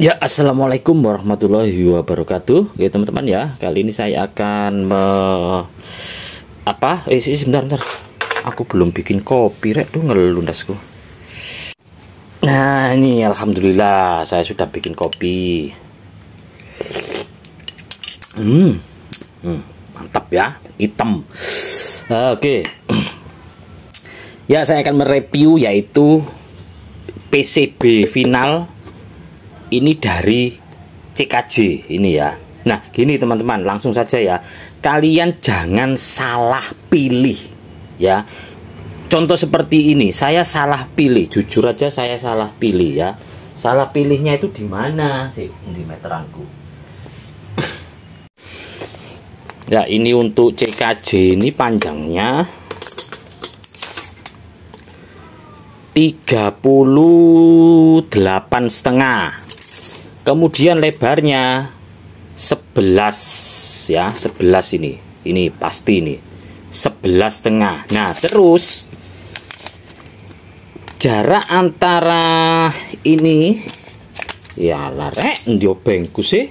Ya, assalamualaikum warahmatullahi wabarakatuh. Oke, teman-teman ya, kali ini saya akan me apa? Eh, sebentar, sebentar. Aku belum bikin kopi, rek tuh ngelundasku. Nah, ini alhamdulillah saya sudah bikin kopi. Hmm. hmm mantap ya, hitam. Oke. Okay. Ya, saya akan mereview yaitu PCB final ini dari CKJ ini ya. Nah, gini teman-teman, langsung saja ya. Kalian jangan salah pilih ya. Contoh seperti ini, saya salah pilih, jujur aja saya salah pilih ya. Salah pilihnya itu di mana sih? Di meteranku. ya, ini untuk CKJ ini panjangnya 38 setengah kemudian lebarnya 11 ya 11 ini ini pasti ini 11 tengah nah terus jarak antara ini ya larek ndio bengku sih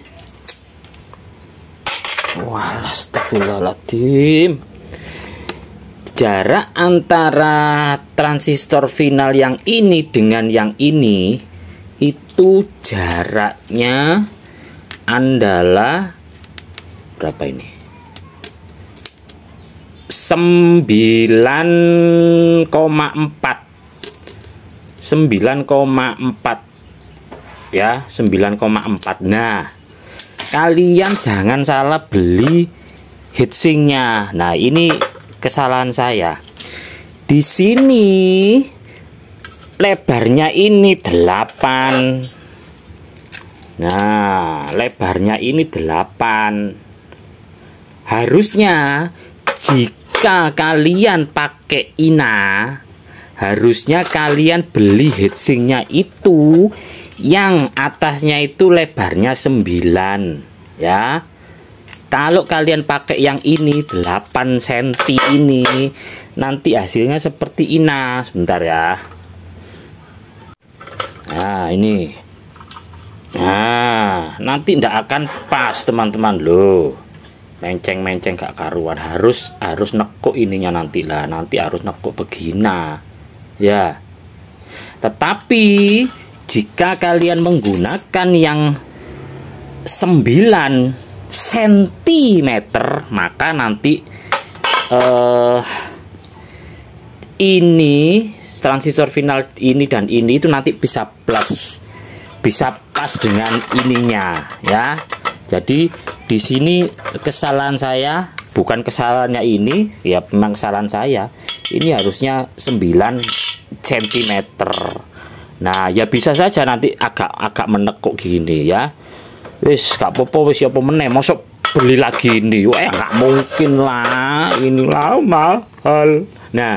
walah astagfirullahaladzim jarak antara transistor final yang ini dengan yang ini itu jaraknya adalah berapa ini 9,4 9,4 ya 9,4 nah kalian jangan salah beli heatsinknya nah ini kesalahan saya di sini lebarnya ini 8 nah lebarnya ini 8 harusnya jika kalian pakai ina harusnya kalian beli hitsingnya itu yang atasnya itu lebarnya 9 ya kalau kalian pakai yang ini 8 cm ini nanti hasilnya seperti ina sebentar ya Nah, ini. Nah, nanti tidak akan pas, teman-teman. Loh. Menceng-menceng gak karuan. Harus harus nekuk ininya nanti lah. Nanti harus nekuk begina. Ya. Tetapi jika kalian menggunakan yang 9 cm maka nanti eh uh, ini transistor final ini dan ini itu nanti bisa plus bisa pas dengan ininya ya jadi di sini kesalahan saya bukan kesalahannya ini ya memang kesalahan saya ini harusnya 9 cm nah ya bisa saja nanti agak agak menekuk gini ya wis gak popo, siapa wis ya pemenang masuk beli lagi ini wah gak mungkin lah ini lama hal nah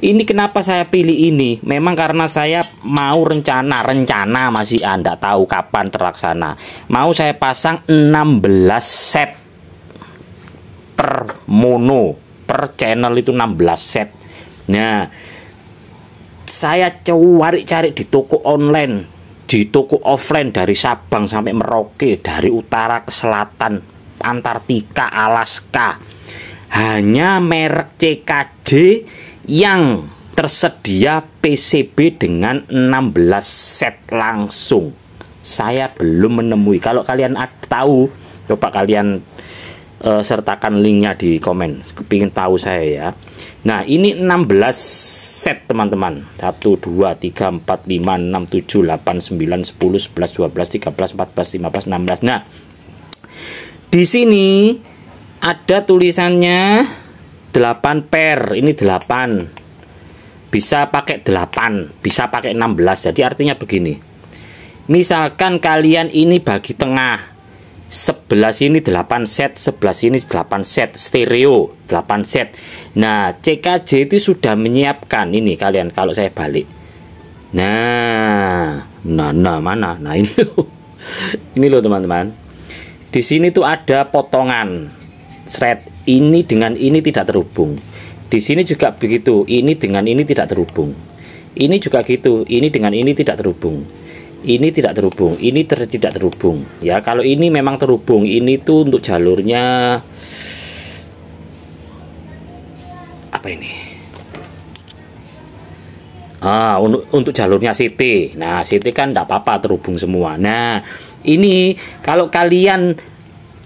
ini kenapa saya pilih ini memang karena saya mau rencana rencana masih anda ah, tahu kapan terlaksana mau saya pasang 16 set per mono per channel itu 16 set nah saya cari-cari di toko online di toko offline dari Sabang sampai Merauke dari utara ke selatan Antartika Alaska hanya merek CKJ yang tersedia PCB dengan 16 set langsung saya belum menemui kalau kalian tahu coba kalian uh, sertakan linknya di komen kepingin tahu saya ya nah ini 16 set teman-teman 1 2 3 4 5 6 7 8 9 10 11 12 13 14 15 16 nah di sini ada tulisannya 8 per ini 8 bisa pakai 8 bisa pakai 16 jadi artinya begini misalkan kalian ini bagi tengah 11 ini 8 set 11 ini 8 set stereo 8 set nah CKJ itu sudah menyiapkan ini kalian kalau saya balik nah nah nah mana nah ini loh ini loh teman-teman di sini tuh ada potongan thread ini dengan ini tidak terhubung. Di sini juga begitu, ini dengan ini tidak terhubung. Ini juga gitu, ini dengan ini tidak terhubung. Ini tidak terhubung, ini ter tidak terhubung. Ya, kalau ini memang terhubung, ini tuh untuk jalurnya apa ini? Ah, untuk, untuk jalurnya CT. Nah, CT kan tidak apa-apa terhubung semua. Nah, ini kalau kalian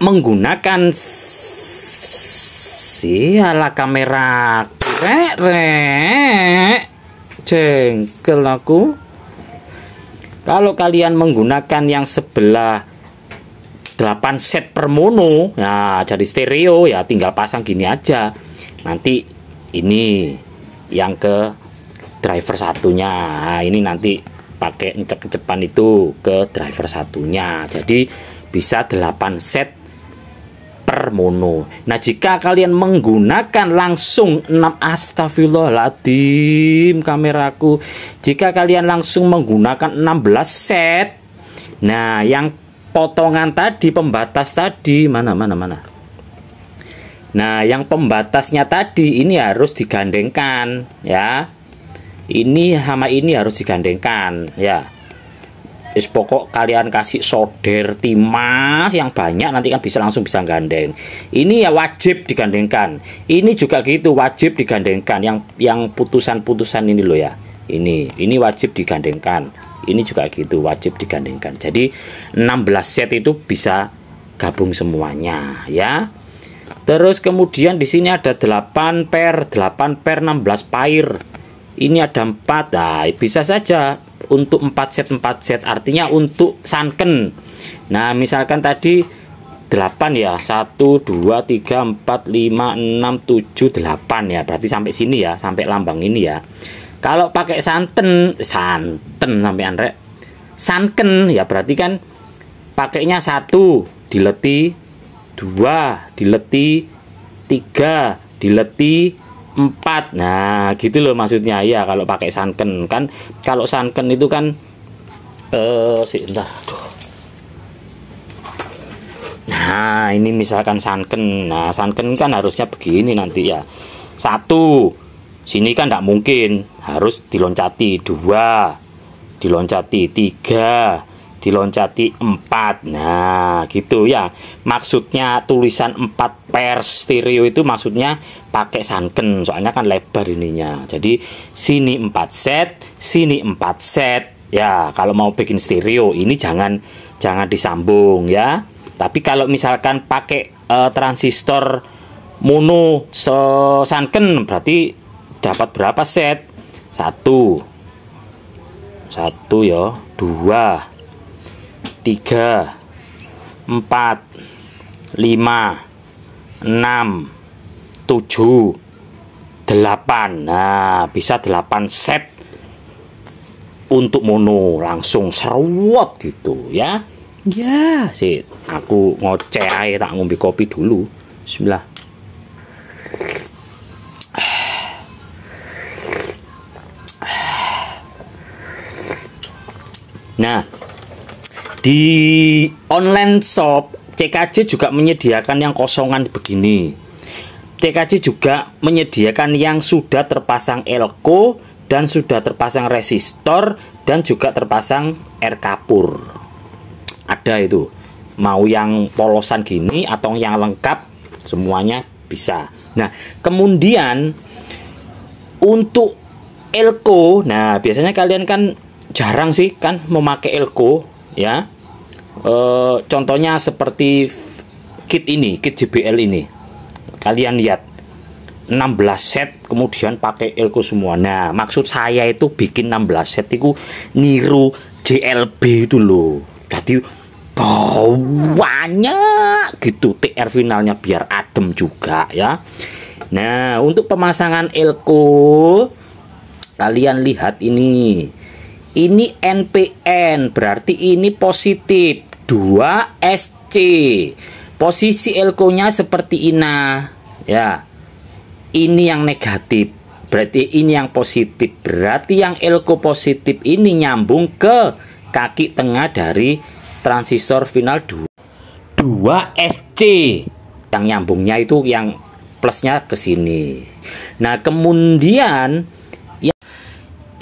menggunakan sih? ala kamera rek rek. Jengkel aku. Kalau kalian menggunakan yang sebelah 8 set per mono, ya jadi stereo ya tinggal pasang gini aja. Nanti ini yang ke driver satunya. Nah, ini nanti pakai encep-encepan itu ke driver satunya. Jadi bisa 8 set mono. Nah, jika kalian menggunakan langsung 6 astagfirullahaladzim kameraku. Jika kalian langsung menggunakan 16 set. Nah, yang potongan tadi pembatas tadi mana mana mana. Nah, yang pembatasnya tadi ini harus digandengkan ya. Ini hama ini harus digandengkan ya. Is pokok kalian kasih solder timah yang banyak nanti kan bisa langsung bisa gandeng. Ini ya wajib digandengkan. Ini juga gitu wajib digandengkan yang yang putusan-putusan ini loh ya. Ini ini wajib digandengkan. Ini juga gitu wajib digandengkan. Jadi 16 set itu bisa gabung semuanya ya. Terus kemudian di sini ada 8 per 8 per 16 pair. Ini ada 4. Nah, bisa saja untuk 4 set 4 set artinya untuk sunken nah misalkan tadi 8 ya 1 2 3 4 5 6 7 8 ya berarti sampai sini ya sampai lambang ini ya kalau pakai santen santen sampai anrek sunken ya berarti kan pakainya satu dileti dua dileti tiga dileti 4 nah gitu loh maksudnya ya kalau pakai sunken kan kalau sunken itu kan eh sih entah nah ini misalkan sunken, nah sunken kan harusnya begini nanti ya satu sini kan tidak mungkin harus diloncati dua diloncati tiga diloncati 4 nah gitu ya maksudnya tulisan 4 per stereo itu maksudnya pakai sanken soalnya kan lebar ininya jadi sini 4 set sini 4 set ya kalau mau bikin stereo ini jangan jangan disambung ya tapi kalau misalkan pakai uh, transistor mono so sanken berarti dapat berapa set satu satu ya dua 3 4 5 6 7 8 nah bisa 8 set untuk mono langsung seruat gitu ya ya sih aku ngoceh aja tak ngombe kopi dulu sebelah nah di online shop CKJ juga menyediakan yang kosongan begini. CKJ juga menyediakan yang sudah terpasang elko dan sudah terpasang resistor dan juga terpasang air kapur. Ada itu. Mau yang polosan gini atau yang lengkap semuanya bisa. Nah, kemudian untuk elko, nah biasanya kalian kan jarang sih kan memakai elko ya. Eh, contohnya seperti kit ini kit JBL ini kalian lihat 16 set kemudian pakai elko semua nah maksud saya itu bikin 16 set itu niru JLB itu loh jadi bawahnya gitu TR finalnya biar adem juga ya nah untuk pemasangan elko kalian lihat ini ini NPN, berarti ini positif. 2 SC. Posisi elko-nya seperti ina, ya. Ini yang negatif. Berarti ini yang positif. Berarti yang elko positif ini nyambung ke kaki tengah dari transistor final 2. 2 SC. Yang nyambungnya itu yang plusnya ke sini. Nah, kemudian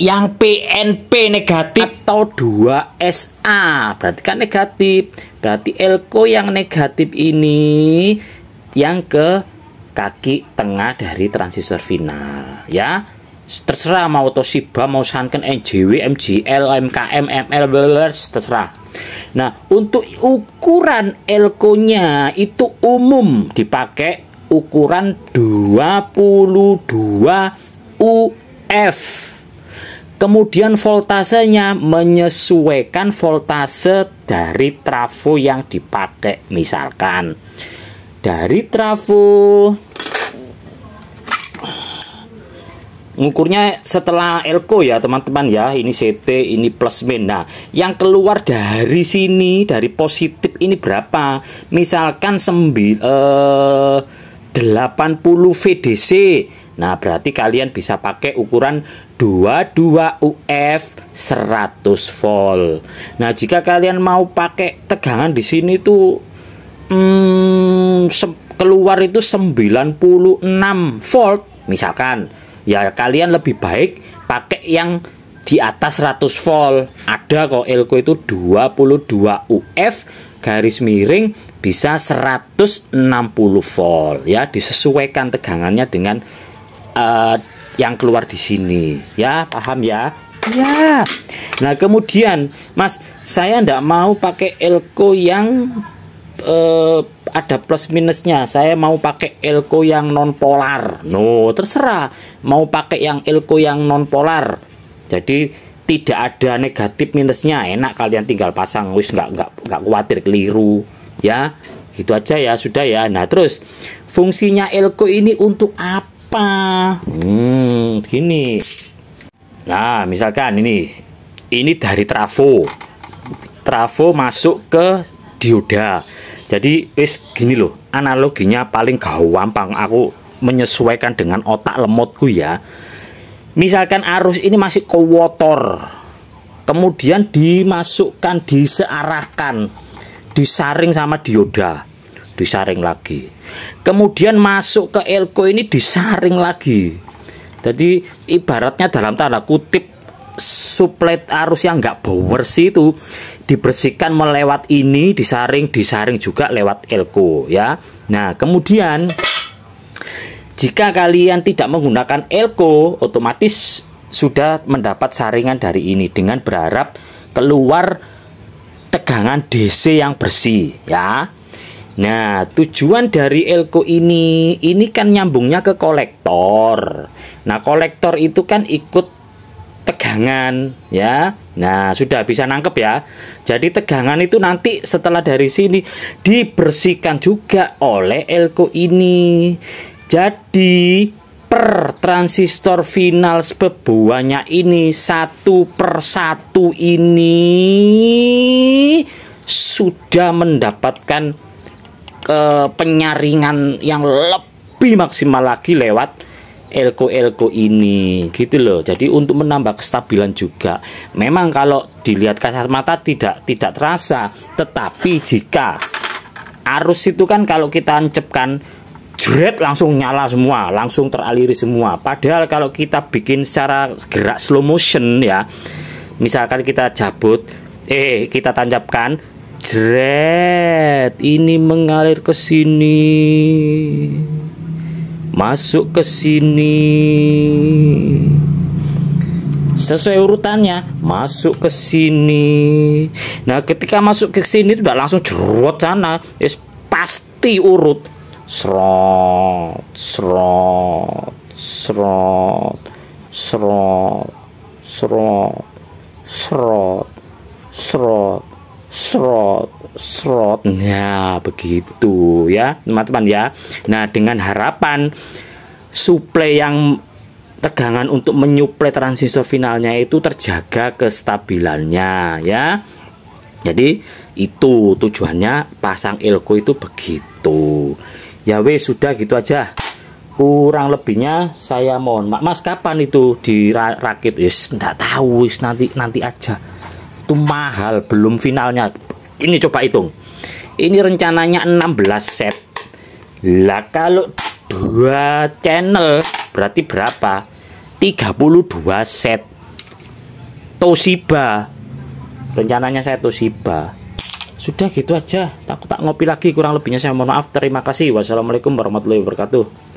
yang PNP negatif atau 2SA berarti kan negatif berarti elko yang negatif ini yang ke kaki tengah dari transistor final ya terserah mau Toshiba mau Sanken NJW MGL MKM ML terserah nah untuk ukuran elko nya itu umum dipakai ukuran 22 UF Kemudian voltasenya menyesuaikan voltase dari trafo yang dipakai. Misalkan dari trafo ngukurnya setelah elko ya teman-teman ya ini CT ini plus min nah yang keluar dari sini dari positif ini berapa misalkan sembil eh, 80 VDC nah berarti kalian bisa pakai ukuran 22 UF 100 volt. Nah, jika kalian mau pakai tegangan di sini tuh hmm, keluar itu 96 volt misalkan. Ya kalian lebih baik pakai yang di atas 100 volt. Ada kok Elko itu 22 UF garis miring bisa 160 volt ya disesuaikan tegangannya dengan uh, yang keluar di sini ya paham ya ya nah kemudian mas saya ndak mau pakai elko yang eh, ada plus minusnya saya mau pakai elko yang non polar no terserah mau pakai yang elko yang non polar jadi tidak ada negatif minusnya enak kalian tinggal pasang wis nggak nggak nggak khawatir keliru ya gitu aja ya sudah ya nah terus fungsinya elko ini untuk apa apa? Hmm, gini. Nah, misalkan ini. Ini dari trafo. Trafo masuk ke dioda. Jadi wis gini loh, analoginya paling gampang aku menyesuaikan dengan otak lemotku ya. Misalkan arus ini masih ke water. Kemudian dimasukkan, disearahkan, disaring sama dioda disaring lagi. Kemudian masuk ke elko ini disaring lagi. Jadi ibaratnya dalam tanda kutip suplai arus yang nggak bersih itu dibersihkan melewat ini disaring disaring juga lewat elko ya. Nah kemudian jika kalian tidak menggunakan elko otomatis sudah mendapat saringan dari ini dengan berharap keluar tegangan DC yang bersih ya. Nah, tujuan dari elko ini ini kan nyambungnya ke kolektor. Nah, kolektor itu kan ikut tegangan ya. Nah, sudah bisa nangkep ya. Jadi tegangan itu nanti setelah dari sini dibersihkan juga oleh elko ini. Jadi per transistor final sebuahnya ini satu per satu ini sudah mendapatkan ke penyaringan yang lebih maksimal lagi lewat elko-elko ini gitu loh jadi untuk menambah kestabilan juga memang kalau dilihat kasat mata tidak tidak terasa tetapi jika arus itu kan kalau kita ancepkan jret langsung nyala semua langsung teraliri semua padahal kalau kita bikin secara gerak slow motion ya misalkan kita cabut eh kita tancapkan Jret, ini mengalir ke sini. Masuk ke sini. Sesuai urutannya, masuk ke sini. Nah, ketika masuk ke sini tidak langsung jerut sana, es pasti urut. Serot, serot, serot, serot, serot, serot, serot srot srot nah begitu ya teman-teman ya nah dengan harapan suplai yang tegangan untuk menyuplai transistor finalnya itu terjaga kestabilannya ya jadi itu tujuannya pasang elko itu begitu ya wes sudah gitu aja kurang lebihnya saya mohon mak mas kapan itu dirakit is tidak tahu is nanti nanti aja itu mahal belum finalnya ini coba hitung ini rencananya 16 set lah kalau dua channel berarti berapa 32 set Toshiba rencananya saya Toshiba sudah gitu aja takut tak ngopi lagi kurang lebihnya saya mohon maaf terima kasih wassalamualaikum warahmatullahi wabarakatuh